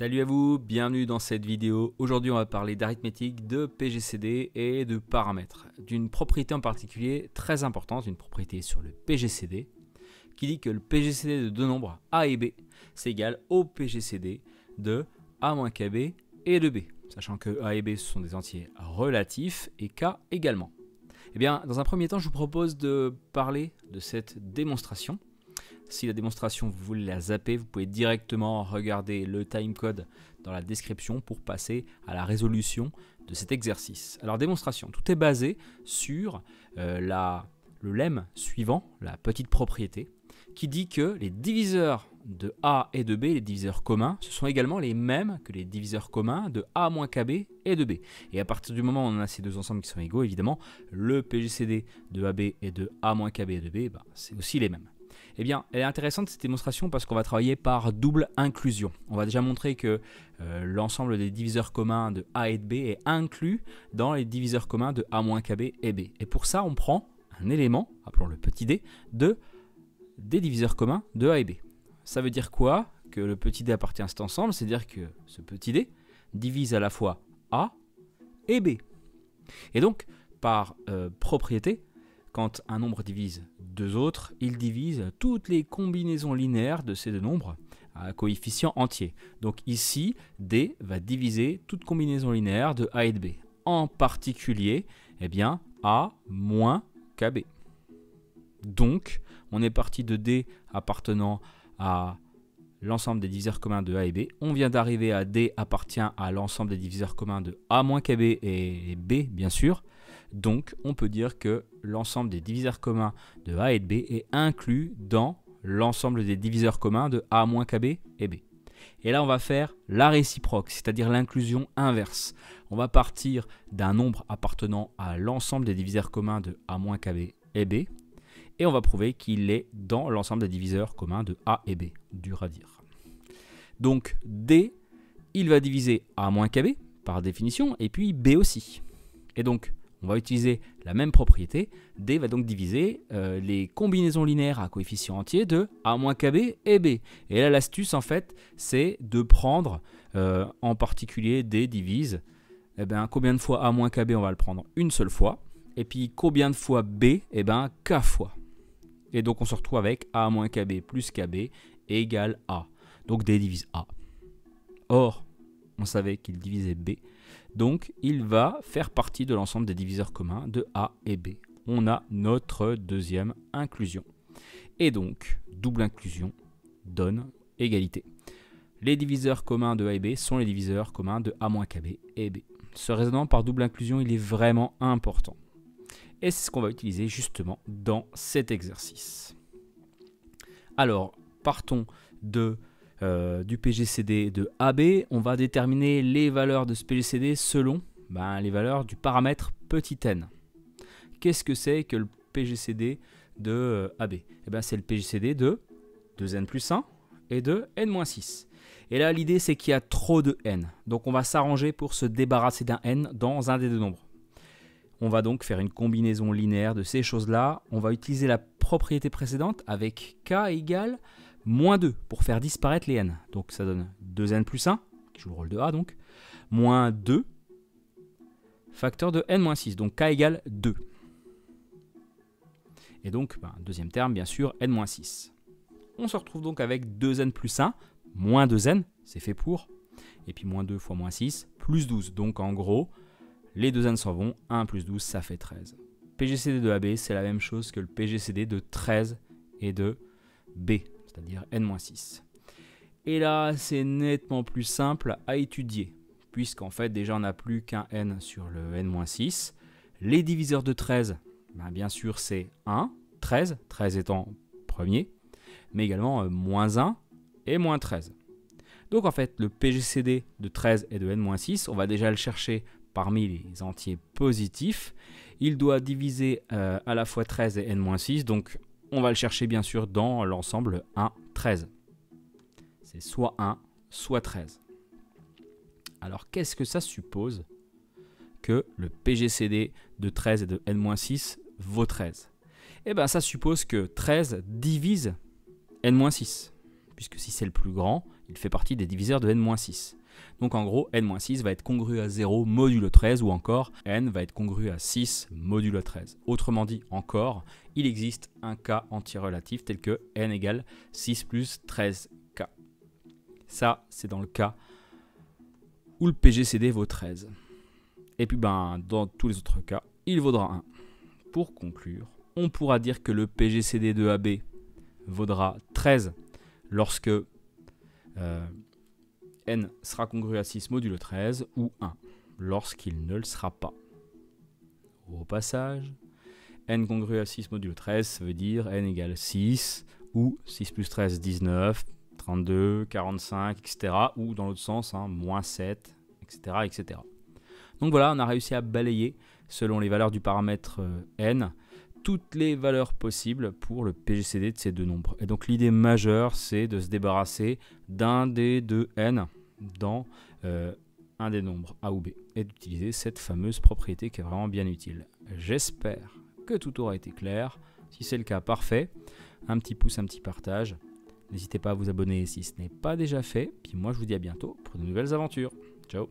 Salut à vous, bienvenue dans cette vidéo. Aujourd'hui on va parler d'arithmétique, de PGCD et de paramètres. D'une propriété en particulier très importante, une propriété sur le PGCD, qui dit que le PGCD de deux nombres A et B c'est égal au PGCD de A KB et de B, sachant que A et B sont des entiers relatifs et K également. Et eh bien, dans un premier temps, je vous propose de parler de cette démonstration si la démonstration, vous voulez la zapper, vous pouvez directement regarder le timecode dans la description pour passer à la résolution de cet exercice. Alors démonstration, tout est basé sur euh, le lemme suivant, la petite propriété, qui dit que les diviseurs de A et de B, les diviseurs communs, ce sont également les mêmes que les diviseurs communs de A KB et de B. Et à partir du moment où on a ces deux ensembles qui sont égaux, évidemment, le PGCD de AB et de A KB et de B, bah, c'est aussi les mêmes. Eh bien, elle est intéressante cette démonstration parce qu'on va travailler par double inclusion. On va déjà montrer que euh, l'ensemble des diviseurs communs de A et de B est inclus dans les diviseurs communs de A-KB et B. Et pour ça, on prend un élément, appelons-le petit d, de, des diviseurs communs de A et B. Ça veut dire quoi Que le petit d appartient à cet ensemble, c'est-à-dire que ce petit d divise à la fois A et B. Et donc, par euh, propriété, quand un nombre divise deux autres, il divise toutes les combinaisons linéaires de ces deux nombres à coefficient entier. Donc ici, D va diviser toute combinaison linéaire de A et de B. En particulier, eh bien, A moins KB. Donc, on est parti de D appartenant à l'ensemble des diviseurs communs de A et B. On vient d'arriver à D appartient à l'ensemble des diviseurs communs de A moins KB et B, bien sûr. Donc on peut dire que l'ensemble des diviseurs communs de A et de B est inclus dans l'ensemble des diviseurs communs de A KB et B. Et là, on va faire la réciproque, c'est-à-dire l'inclusion inverse. On va partir d'un nombre appartenant à l'ensemble des diviseurs communs de A KB et B, et on va prouver qu'il est dans l'ensemble des diviseurs communs de A et B. Dur à dire. Donc D, il va diviser A-KB par définition, et puis B aussi. Et donc on va utiliser la même propriété. D va donc diviser euh, les combinaisons linéaires à coefficient entier de A moins KB et B. Et là, l'astuce, en fait, c'est de prendre euh, en particulier D divise. Eh bien, combien de fois A moins KB On va le prendre une seule fois. Et puis combien de fois B Eh bien, K fois. Et donc on se retrouve avec A moins KB plus KB égale A. Donc D divise A. Or, on savait qu'il divisait B. Donc il va faire partie de l'ensemble des diviseurs communs de A et B. On a notre deuxième inclusion. Et donc, double inclusion donne égalité. Les diviseurs communs de A et B sont les diviseurs communs de A-KB et B. Ce raisonnement par double inclusion, il est vraiment important. Et c'est ce qu'on va utiliser justement dans cet exercice. Alors, partons de euh, du PGCD de AB, on va déterminer les valeurs de ce PGCD selon ben, les valeurs du paramètre petit n. Qu'est-ce que c'est que le PGCD de euh, AB eh ben, C'est le PGCD de 2n plus 1 et de n-6. Et là, l'idée, c'est qu'il y a trop de n. Donc, on va s'arranger pour se débarrasser d'un n dans un des deux nombres. On va donc faire une combinaison linéaire de ces choses-là. On va utiliser la propriété précédente avec k égale moins 2 pour faire disparaître les n. Donc ça donne 2n plus 1, qui joue le rôle de a donc, moins 2, facteur de n moins 6, donc k égale 2. Et donc, ben, deuxième terme, bien sûr, n moins 6. On se retrouve donc avec 2n plus 1, moins 2n, c'est fait pour, et puis moins 2 fois moins 6, plus 12. Donc en gros, les 2n s'en vont, 1 plus 12, ça fait 13. PGCD de AB, c'est la même chose que le PGCD de 13 et de B c'est-à-dire n-6. Et là, c'est nettement plus simple à étudier, puisqu'en fait, déjà, on n'a plus qu'un n sur le n-6. Les diviseurs de 13, ben, bien sûr, c'est 1, 13, 13 étant premier, mais également euh, moins 1 et moins 13. Donc en fait, le PGCD de 13 et de n-6, on va déjà le chercher parmi les entiers positifs. Il doit diviser euh, à la fois 13 et n-6, donc on va le chercher bien sûr dans l'ensemble 1, 13. C'est soit 1, soit 13. Alors qu'est-ce que ça suppose que le PGCD de 13 et de N-6 vaut 13 Eh bien ça suppose que 13 divise N-6, puisque si c'est le plus grand, il fait partie des diviseurs de N-6. Donc en gros, n-6 va être congru à 0 modulo 13 ou encore n va être congru à 6 modulo 13. Autrement dit, encore, il existe un cas antirelatif tel que n égale 6 plus 13k. Ça, c'est dans le cas où le PGCD vaut 13. Et puis ben, dans tous les autres cas, il vaudra 1. Pour conclure, on pourra dire que le PGCD de AB vaudra 13 lorsque euh, n sera congru à 6 modulo 13 ou 1 lorsqu'il ne le sera pas. Au passage, n congru à 6 modulo 13, ça veut dire n égale 6 ou 6 plus 13, 19, 32, 45, etc. Ou dans l'autre sens, hein, moins 7, etc., etc. Donc voilà, on a réussi à balayer, selon les valeurs du paramètre euh, n, toutes les valeurs possibles pour le PGCD de ces deux nombres. Et donc l'idée majeure, c'est de se débarrasser d'un des deux n dans euh, un des nombres A ou B et d'utiliser cette fameuse propriété qui est vraiment bien utile. J'espère que tout aura été clair. Si c'est le cas, parfait. Un petit pouce, un petit partage. N'hésitez pas à vous abonner si ce n'est pas déjà fait. Puis moi, je vous dis à bientôt pour de nouvelles aventures. Ciao